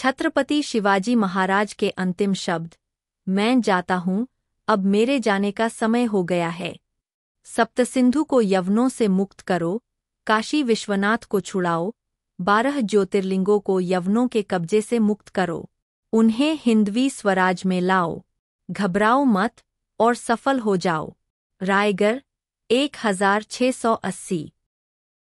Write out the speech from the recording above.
छत्रपति शिवाजी महाराज के अंतिम शब्द मैं जाता हूँ अब मेरे जाने का समय हो गया है सप्तसिंधु को यवनों से मुक्त करो काशी विश्वनाथ को छुड़ाओ बारह ज्योतिर्लिंगों को यवनों के कब्जे से मुक्त करो उन्हें हिंदवी स्वराज में लाओ घबराओ मत और सफल हो जाओ रायगढ़ एक हजार छह सौ अस्सी